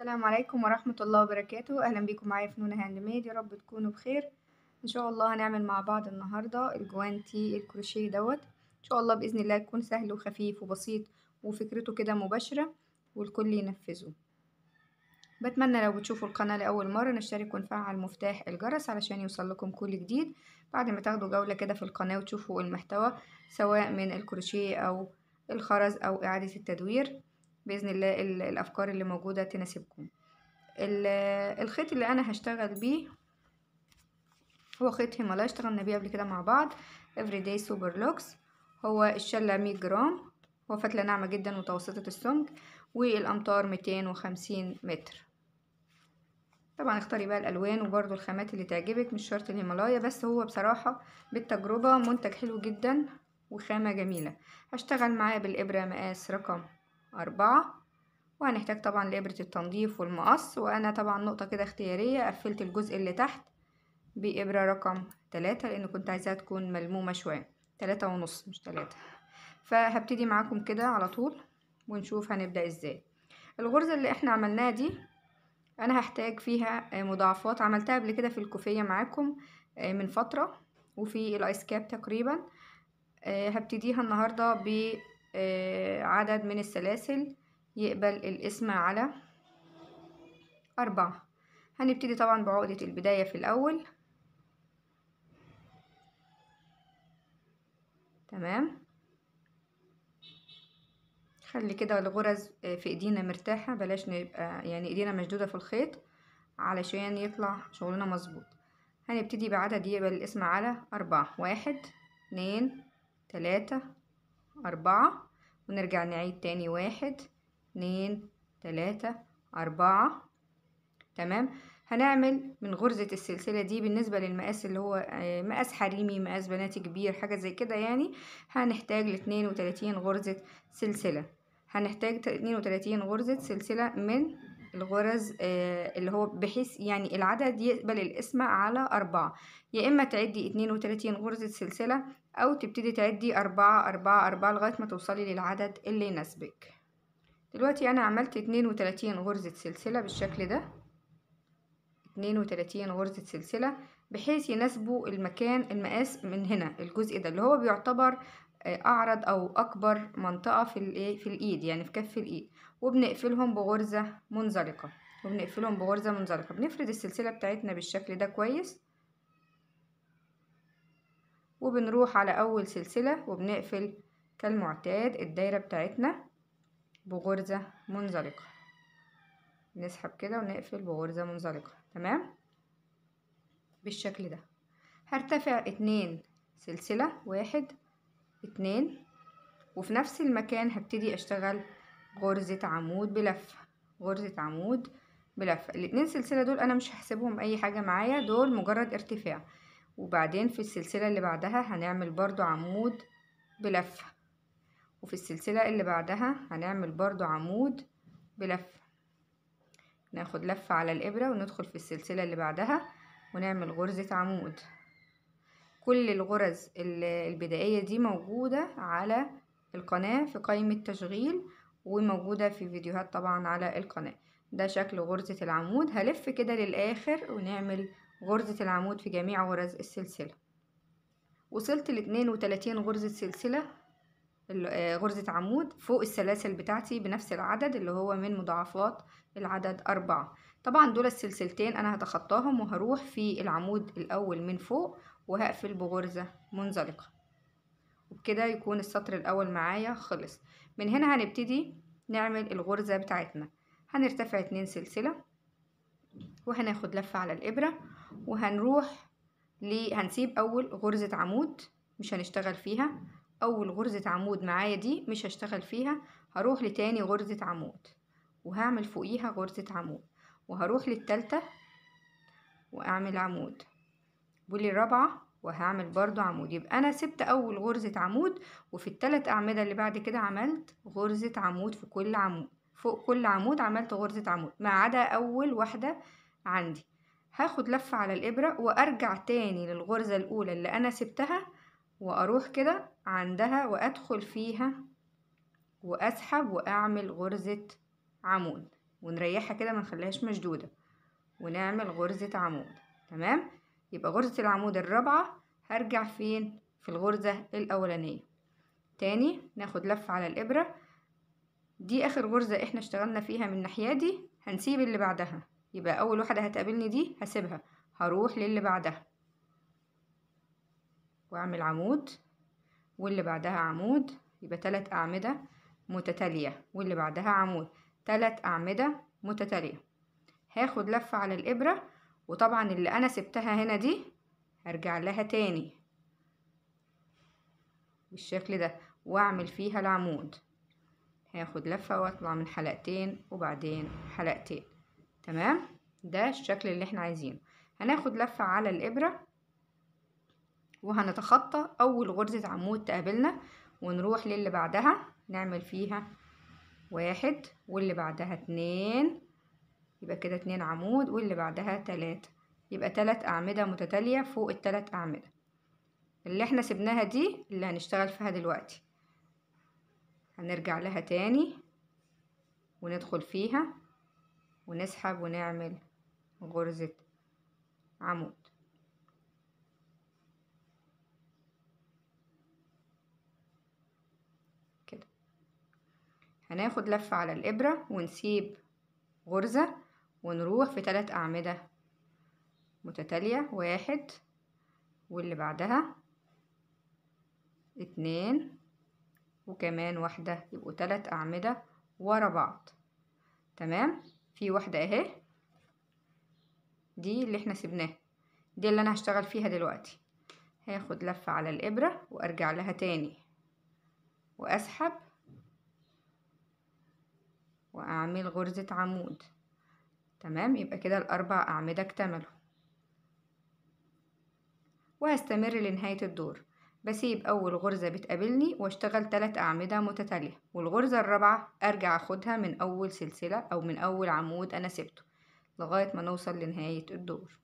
السلام عليكم ورحمة الله وبركاته أهلا بيكم معايا في نونة هاند ميد يا رب تكونوا بخير إن شاء الله هنعمل مع بعض النهاردة الجوانتي الكروشيه دوت إن شاء الله بإذن الله يكون سهل وخفيف وبسيط وفكرته كده مباشرة والكل ينفذه بتمنى لو بتشوفوا القناة لأول مرة نشترك ونفعل مفتاح الجرس علشان يوصلكم كل جديد بعد ما تاخدوا جولة كده في القناة وتشوفوا المحتوى سواء من الكروشيه أو الخرز أو إعادة التدوير باذن الله الافكار اللي موجوده تناسبكم الخيط اللي انا هشتغل بيه هو خيط هيمالايا اشتغلنا بيه قبل كده مع بعض everyday super looks هو الشله 100 جرام هو فتله ناعمه جدا متوسطه السمك والامتار 250 متر طبعا اختاري بقى الالوان وبرضو الخامات اللي تعجبك مش شرط الهيمالايا بس هو بصراحه بالتجربه منتج حلو جدا وخامه جميله هشتغل معاه بالابره مقاس رقم أربعة وهنحتاج طبعا لإبرة التنظيف والمقص وأنا طبعا نقطة كده اختيارية قفلت الجزء اللي تحت بإبرة رقم تلاتة لأن كنت عايزاها تكون ملمومة شوية تلاتة ونص مش تلاتة فهبتدي معاكم كده على طول ونشوف هنبدأ ازاي الغرزة اللي احنا عملناها دي انا هحتاج فيها مضاعفات عملتها قبل كده في الكوفية معاكم آه، من فترة وفي الايس كاب تقريبا آه، هبتديها النهاردة آه، عدد من السلاسل يقبل القسمة على أربعة هنبتدي طبعا بعقدة البداية في الأول تمام خلي كده الغرز آه، في ايدينا مرتاحة بلاش نبقى يعني ايدينا مشدودة في الخيط علشان يطلع شغلنا مظبوط هنبتدي بعدد يقبل القسمة على أربعة واحد اتنين تلاتة أربعة ونرجع نعيد تاني واحد اتنين تلاتة أربعة تمام هنعمل من غرزة السلسلة دي بالنسبة للمقاس اللي هو آه، مقاس حريمي مقاس بناتي كبير حاجة زي كده يعني هنحتاج لاتنين وتلاتين غرزة سلسلة هنحتاج اتنين وتلاتين غرزة سلسلة من الغرز آه، اللي هو بحيث يعني العدد يقبل القسمة على أربعة يا إما تعدي اتنين وتلاتين غرزة سلسلة أو تبتدي تعدي أربعة أربعة أربعة لغاية ما توصلي للعدد اللي يناسبك دلوقتي أنا عملت اتنين وتلاتين غرزة سلسلة بالشكل ده اتنين وتلاتين غرزة سلسلة بحيث يناسبوا المكان المقاس من هنا الجزء ده اللي هو بيعتبر آه، أعرض أو أكبر منطقة في إيه، في الإيد يعني في كف الإيد وبنقفلهم بغرزة منزلقة وبنقفلهم بغرزة منزلقة بنفرد السلسلة بتاعتنا بالشكل ده كويس وبنروح على أول سلسلة وبنقفل كالمعتاد الدايرة بتاعتنا بغرزة منزلقة نسحب كده ونقفل بغرزة منزلقة تمام بالشكل ده هرتفع اتنين سلسلة واحد اتنين وفي نفس المكان هبتدي اشتغل غرزة عمود بلفة غرزة عمود بلفة الاتنين سلسلة دول انا مش هحسبهم اي حاجة معايا دول مجرد ارتفاع وبعدين في السلسلة اللي بعدها هنعمل برضو عمود بلفة وفي السلسلة اللي بعدها هنعمل برضو عمود بلفة ناخد لفة على الإبرة وندخل في السلسلة اللي بعدها ونعمل غرزة عمود كل الغرز البدائية دي موجودة على القناة في قائمة تشغيل وموجودة في فيديوهات طبعا على القناة ده شكل غرزة العمود هلف كده للآخر ونعمل غرزة العمود في جميع غرز السلسلة وصلت لاتنين وتلاتين غرزة سلسلة آه، غرزة عمود فوق السلاسل بتاعتي بنفس العدد اللي هو من مضاعفات العدد أربعة طبعا دول السلسلتين أنا هتخطاهم وهروح في العمود الأول من فوق وهقفل بغرزة منزلقة كده يكون السطر الأول معايا خلص من هنا هنبتدي نعمل الغرزة بتاعتنا هنرتفع اتنين سلسلة وهناخد لفة على الإبرة وهنروح ل هنسيب أول غرزة عمود مش هنشتغل فيها أول غرزة عمود معايا دي مش هشتغل فيها هروح لتاني غرزة عمود وهعمل فوقيها غرزة عمود وهروح للتالتة وأعمل عمود والرابعة وهعمل برضو عمود يبقى انا سبت اول غرزة عمود وفي التلات اعمدة اللي بعد كده عملت غرزة عمود في كل عمود فوق كل عمود عملت غرزة عمود ما عدا اول واحدة عندي هاخد لفة على الابرة وارجع تاني للغرزة الاولى اللي انا سبتها واروح كده عندها وادخل فيها واسحب واعمل غرزة عمود ونريحها كده ما نخليهاش مشدودة ونعمل غرزة عمود تمام يبقى غرزة العمود الرابعة هرجع فين في الغرزة الأولانية تاني ناخد لفة على الإبرة دي آخر غرزة احنا اشتغلنا فيها من الناحية دي هنسيب اللي بعدها يبقى أول واحدة هتقابلني دي هسيبها هروح للي بعدها وأعمل عمود واللي بعدها عمود يبقى تلات أعمدة متتالية واللي بعدها عمود تلات أعمدة متتالية هاخد لفة على الإبرة وطبعا اللي أنا سبتها هنا دي هرجع لها تاني بالشكل ده واعمل فيها العمود هاخد لفة واطلع من حلقتين وبعدين حلقتين تمام ده الشكل اللي احنا عايزينه هناخد لفة على الإبرة وهنتخطى أول غرزة عمود تقابلنا ونروح للي بعدها نعمل فيها واحد واللي بعدها اتنين يبقى كده اتنين عمود واللي بعدها تلاتة يبقى تلات أعمدة متتالية فوق التلات أعمدة اللي احنا سبناها دي اللي هنشتغل فيها دلوقتي هنرجع لها تاني وندخل فيها ونسحب ونعمل غرزة عمود كده هناخد لفة على الإبرة ونسيب غرزة ونروح في تلات أعمدة متتالية واحد واللي بعدها اتنين وكمان واحدة يبقوا تلات أعمدة ورا بعض تمام في واحدة اهي دي اللي احنا سيبناها دي اللي انا هشتغل فيها دلوقتي هاخد لفة على الإبرة وأرجع لها تاني وأسحب وأعمل غرزة عمود تمام يبقى كده الأربع أعمدة اكتملوا وهستمر لنهاية الدور بسيب أول غرزة بتقابلني واشتغل تلات أعمدة متتالية والغرزة الرابعة أرجع أخدها من أول سلسلة أو من أول عمود أنا سبته لغاية ما نوصل لنهاية الدور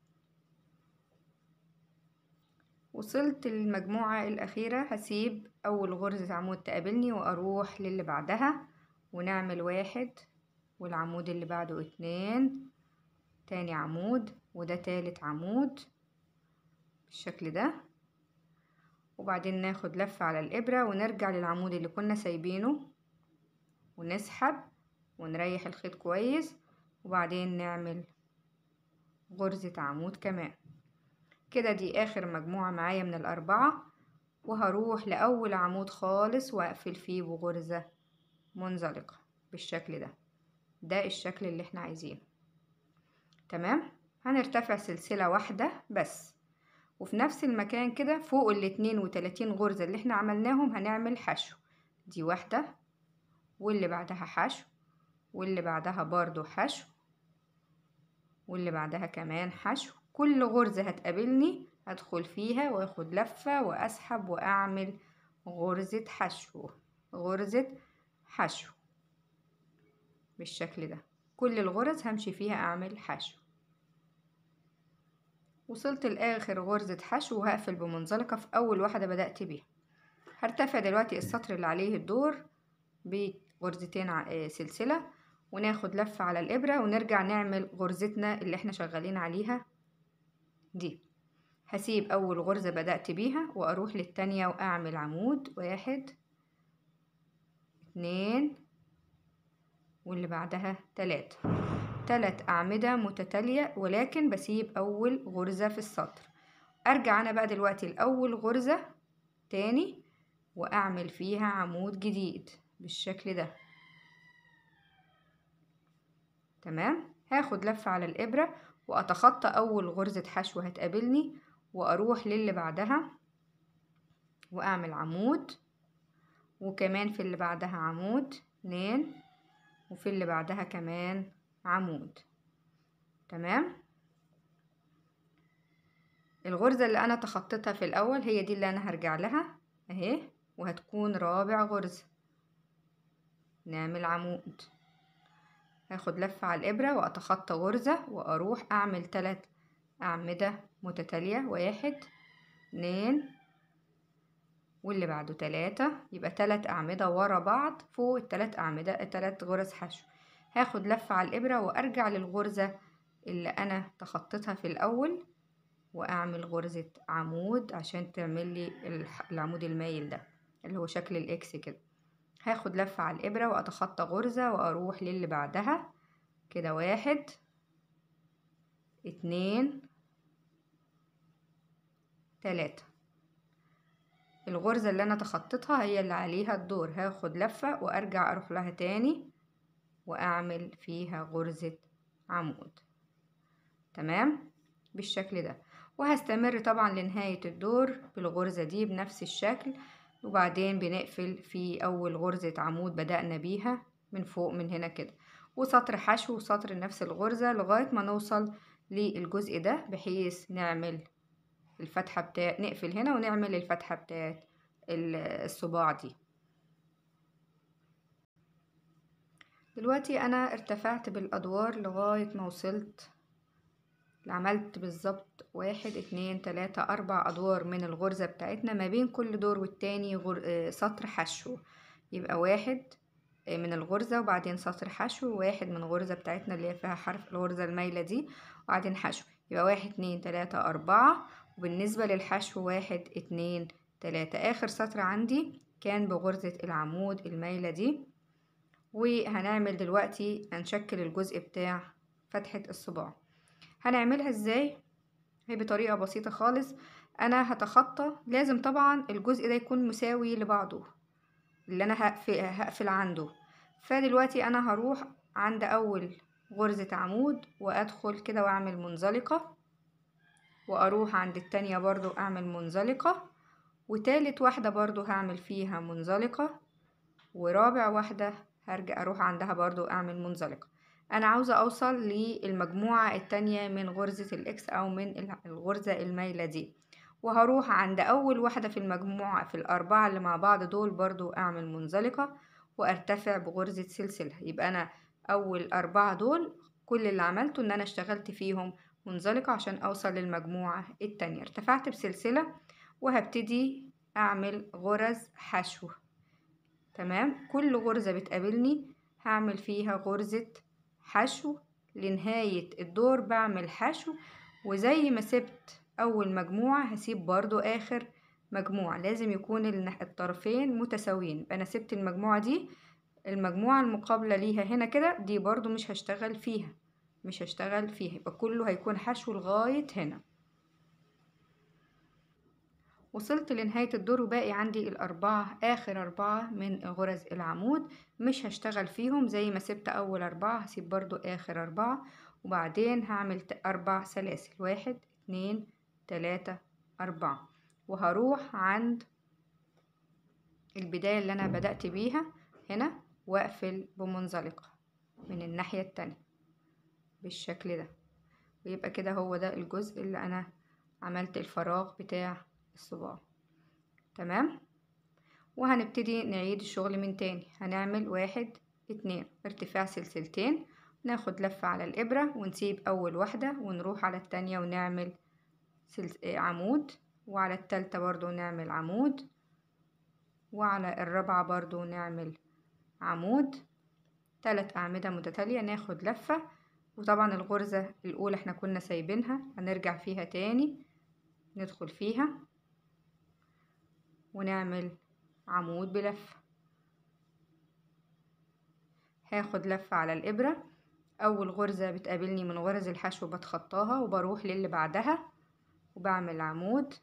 وصلت للمجموعة الأخيرة هسيب أول غرزة عمود تقابلني وأروح للي بعدها ونعمل واحد والعمود اللي بعده اتنين تاني عمود وده تالت عمود بالشكل ده وبعدين ناخد لفة على الإبرة ونرجع للعمود اللي كنا سايبينه ونسحب ونريح الخيط كويس وبعدين نعمل غرزة عمود كمان كده دي آخر مجموعة معايا من الأربعة وهروح لأول عمود خالص وأقفل فيه بغرزة منزلقة بالشكل ده ده الشكل اللي احنا عايزينه تمام هنرتفع سلسلة واحدة بس وفي نفس المكان كده فوق الاتنين وتلاتين غرزة اللي احنا عملناهم هنعمل حشو دي واحدة واللي بعدها حشو واللي بعدها برضو حشو واللي بعدها كمان حشو كل غرزة هتقابلني هدخل فيها واخد لفة واسحب واعمل غرزة حشو غرزة حشو بالشكل ده كل الغرز همشي فيها اعمل حشو وصلت لآخر غرزة حشو وهقفل بمنزلقة في أول واحدة بدأت بيها هرتفع دلوقتي السطر اللي عليه الدور بغرزتين آه، سلسلة وناخد لفة على الإبرة ونرجع نعمل غرزتنا اللي احنا شغالين عليها دي هسيب أول غرزة بدأت بيها وأروح للتانية وأعمل عمود واحد اتنين واللي بعدها تلاتة تلات أعمدة متتالية ولكن بسيب أول غرزة في السطر أرجع أنا بقى دلوقتي لأول غرزة تاني وأعمل فيها عمود جديد بالشكل ده تمام هاخد لفة على الإبرة وأتخطى أول غرزة حشو هتقابلني وأروح للي بعدها وأعمل عمود وكمان في اللي بعدها عمود اتنين وفي اللي بعدها كمان عمود تمام الغرزة اللي أنا تخطيتها في الأول هي دي اللي أنا هرجع لها أهي وهتكون رابع غرزة نعمل عمود هاخد لفة على الإبرة وأتخطى غرزة وأروح أعمل تلات أعمدة متتالية واحد اتنين واللي بعده تلاتة يبقى تلات أعمدة ورا بعض فوق التلات أعمدة التلات غرز حشو هاخد لفة على الإبرة وأرجع للغرزة اللي أنا تخطيتها في الأول وأعمل غرزة عمود عشان تعمل لي العمود المايل ده اللي هو شكل الإكس كده هاخد لفة على الإبرة وأتخطى غرزة وأروح للي بعدها كده واحد اتنين تلاتة الغرزة اللي أنا تخطيتها هي اللي عليها الدور هاخد لفة وأرجع أروح لها تاني وأعمل فيها غرزة عمود تمام بالشكل ده وهستمر طبعا لنهاية الدور بالغرزة دي بنفس الشكل وبعدين بنقفل في أول غرزة عمود بدأنا بيها من فوق من هنا كده وسطر حشو وسطر نفس الغرزة لغاية ما نوصل للجزء ده بحيث نعمل الفتحة بتاع نقفل هنا ونعمل الفتحة بتاعت الصباع دي دلوقتي انا ارتفعت بالادوار لغاية ما وصلت عملت بالظبط واحد اتنين تلاتة اربع ادوار من الغرزة بتاعتنا ما بين كل دور والتاني غر... آه، سطر حشو يبقى واحد آه، من الغرزة وبعدين سطر حشو واحد من الغرزة بتاعتنا اللي هي فيها حرف الغرزة المايلة دي وبعدين حشو يبقى واحد اتنين تلاتة اربعة وبالنسبة للحشو واحد اتنين تلاتة اخر سطر عندي كان بغرزة العمود المايلة دي وهنعمل دلوقتي هنشكل الجزء بتاع فتحة الصباع هنعملها ازاي هي بطريقة بسيطة خالص انا هتخطى لازم طبعا الجزء ده يكون مساوي لبعضه اللي انا هقفل, هقفل عنده فدلوقتي انا هروح عند اول غرزة عمود وادخل كده واعمل منزلقة واروح عند التانية برضو اعمل منزلقة وتالت واحدة برضو هعمل فيها منزلقة ورابع واحدة هرجع اروح عندها برضو اعمل منزلقة انا عاوزة اوصل للمجموعة التانية من غرزة الاكس او من الغرزة المايلة دي وهروح عند اول واحدة في المجموعة في الاربعة اللي مع بعض دول برضو اعمل منزلقة وارتفع بغرزة سلسلة يبقى انا اول اربعة دول كل اللي عملته ان انا اشتغلت فيهم منزلقة عشان اوصل للمجموعة التانية ارتفعت بسلسلة وهبتدي اعمل غرز حشو تمام كل غرزة بتقابلني هعمل فيها غرزة حشو لنهاية الدور بعمل حشو وزي ما سبت أول مجموعة هسيب برضو آخر مجموعة لازم يكون الطرفين متساويين أنا سبت المجموعة دي المجموعة المقابلة ليها هنا كده دي برضو مش هشتغل فيها مش هشتغل فيها يبقى كله هيكون حشو لغاية هنا وصلت لنهاية الدور وباقي عندي الأربعة آخر أربعة من غرز العمود مش هشتغل فيهم زي ما سبت أول أربعة هسيب برضو آخر أربعة وبعدين هعمل أربع سلاسل واحد اتنين تلاتة أربعة وهروح عند البداية اللي أنا بدأت بيها هنا وأقفل بمنزلقة من الناحية التانية بالشكل ده ويبقى كده هو ده الجزء اللي أنا عملت الفراغ بتاع الصباع تمام وهنبتدي نعيد الشغل من تاني هنعمل واحد اتنين ارتفاع سلسلتين ناخد لفة على الإبرة ونسيب أول واحدة ونروح على التانية ونعمل سلس... آه، عمود وعلى التالتة برضو نعمل عمود وعلى الرابعة برضو نعمل عمود تلات أعمدة متتالية ناخد لفة وطبعا الغرزة الأولى احنا كنا سايبينها هنرجع فيها تاني ندخل فيها ونعمل عمود بلفة هاخد لفة على الإبرة أول غرزة بتقابلني من غرز الحشو بتخطاها وبروح للي بعدها وبعمل عمود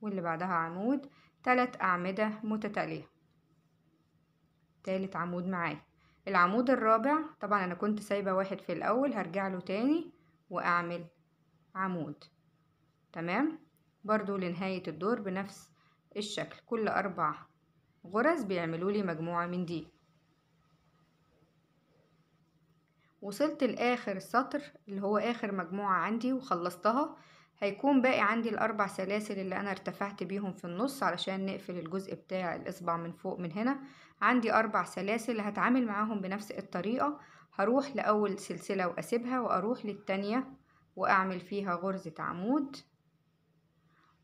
واللي بعدها عمود تلات أعمدة متتالية تالت عمود معايا العمود الرابع طبعا أنا كنت سايبة واحد في الأول هرجع له تاني وأعمل عمود تمام برضو لنهاية الدور بنفس الشكل كل أربع غرز بيعملوا لي مجموعة من دي وصلت لآخر سطر اللي هو آخر مجموعة عندي وخلصتها هيكون باقي عندي الأربع سلاسل اللي أنا ارتفعت بيهم في النص علشان نقفل الجزء بتاع الإصبع من فوق من هنا عندي أربع سلاسل هتعامل معاهم بنفس الطريقة هروح لأول سلسلة وأسيبها وأروح للتانية وأعمل فيها غرزة عمود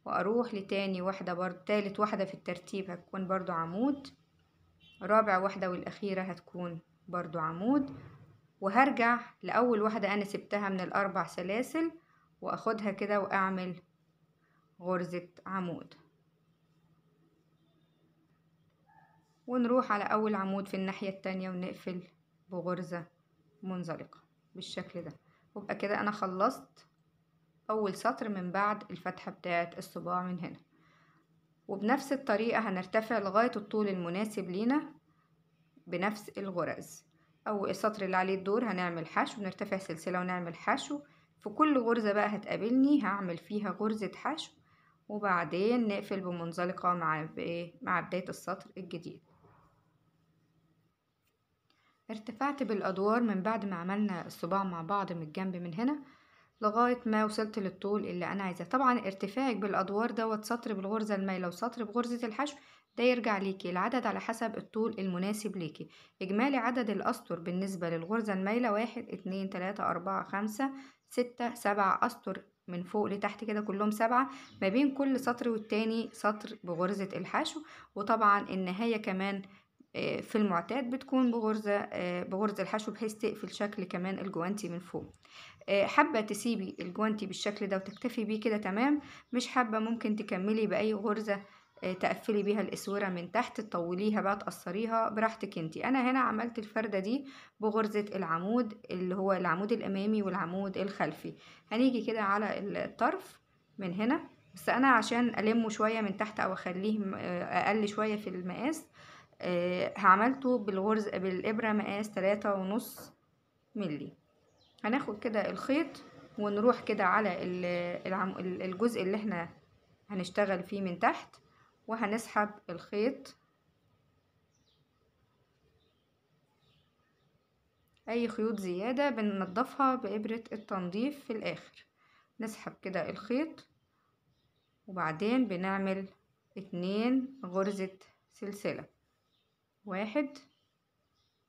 واروح لتاني واحدة برضو تالت واحدة في الترتيب هتكون برضو عمود رابع واحدة والاخيرة هتكون برضو عمود وهرجع لأول واحدة أنا سبتها من الأربع سلاسل وأخدها كده وأعمل غرزة عمود ونروح على أول عمود في الناحية التانية ونقفل بغرزة منزلقة بالشكل ده وبقى كده أنا خلصت أول سطر من بعد الفتحة بتاعة الصباع من هنا وبنفس الطريقة هنرتفع لغاية الطول المناسب لينا بنفس الغرز أول السطر اللي عليه الدور هنعمل حشو نرتفع سلسلة ونعمل حشو في كل غرزة بقى هتقابلني هعمل فيها غرزة حشو وبعدين نقفل بمنزلقة مع مع بداية السطر الجديد ارتفعت بالأدوار من بعد ما عملنا الصباع مع بعض من الجنب من هنا لغاية ما وصلت للطول اللي أنا عايزاه طبعا ارتفاعك بالأدوار دوت سطر بالغرزة المايلة وسطر بغرزة الحشو ده يرجع ليكي العدد على حسب الطول المناسب ليكي إجمالي عدد الأسطر بالنسبة للغرزة المايلة واحد اتنين تلاتة أربعة خمسة ستة سبعة أسطر من فوق لتحت كده كلهم سبعة ما بين كل سطر والتاني سطر بغرزة الحشو وطبعا النهاية كمان آه، في المعتاد بتكون بغرزة آه، بغرزة الحشو بحيث تقفل شكل كمان الجوانتي من فوق آه، حابة تسيبي الجوانتي بالشكل ده وتكتفي بيه كده تمام مش حابة ممكن تكملي بأي غرزة تقفلي بيها الاسوره من تحت تطوليها بقى تقصريها براحتك انتي انا هنا عملت الفرده دي بغرزه العمود اللي هو العمود الامامي والعمود الخلفي هنيجي كده على الطرف من هنا بس انا عشان المه شويه من تحت او اخليه اقل شويه في المقاس آه، عملته بالغرز بالإبرة مقاس تلاتة ونص ملي هناخد كده الخيط ونروح كده على الجزء اللي احنا هنشتغل فيه من تحت وهنسحب الخيط اي خيوط زيادة بننضفها بإبرة التنظيف في الاخر نسحب كده الخيط وبعدين بنعمل اتنين غرزة سلسلة واحد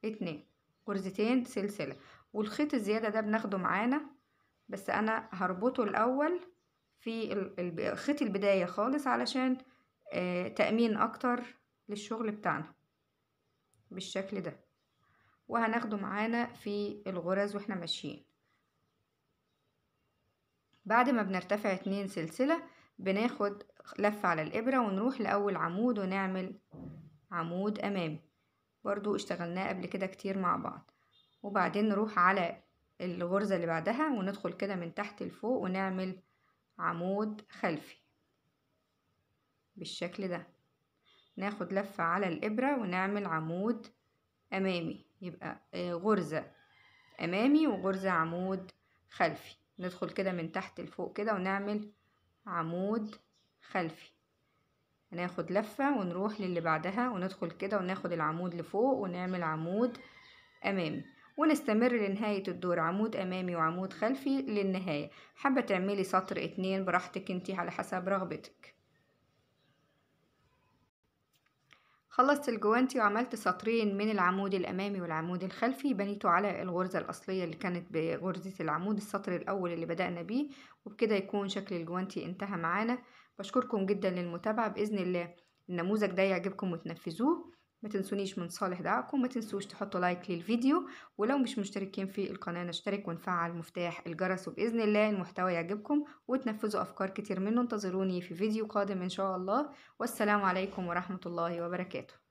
اتنين غرزتين سلسلة والخيط الزيادة ده بناخده معانا بس انا هربطه الاول في خيط البداية خالص علشان آه، تأمين اكتر للشغل بتاعنا بالشكل ده وهناخده معانا في الغرز واحنا ماشيين بعد ما بنرتفع اتنين سلسلة بناخد لفة على الإبرة ونروح لأول عمود ونعمل عمود أمامي برضو اشتغلناه قبل كده كتير مع بعض وبعدين نروح على الغرزة اللي بعدها وندخل كده من تحت لفوق ونعمل عمود خلفي بالشكل ده ناخد لفة على الإبرة ونعمل عمود أمامي يبقى آه، غرزة أمامي وغرزة عمود خلفي ندخل كده من تحت لفوق كده ونعمل عمود خلفي هناخد لفة ونروح للي بعدها وندخل كده وناخد العمود لفوق ونعمل عمود أمامي ونستمر لنهاية الدور عمود أمامي وعمود خلفي للنهاية حابة تعملي سطر اتنين براحتك انتي على حسب رغبتك خلصت الجوانتي وعملت سطرين من العمود الأمامي والعمود الخلفي بنيته على الغرزة الأصلية اللي كانت بغرزة العمود السطر الأول اللي بدأنا بيه وبكده يكون شكل الجوانتي انتهى معانا بشكركم جدا للمتابعة بإذن الله النموذج ده يعجبكم وتنفذوه ما تنسونيش من صالح دعائكم ما تنسوش تحطوا لايك للفيديو ولو مش مشتركين في القناة نشترك ونفعل مفتاح الجرس وبإذن الله المحتوى يعجبكم وتنفذوا أفكار كتير منه انتظروني في فيديو قادم إن شاء الله والسلام عليكم ورحمة الله وبركاته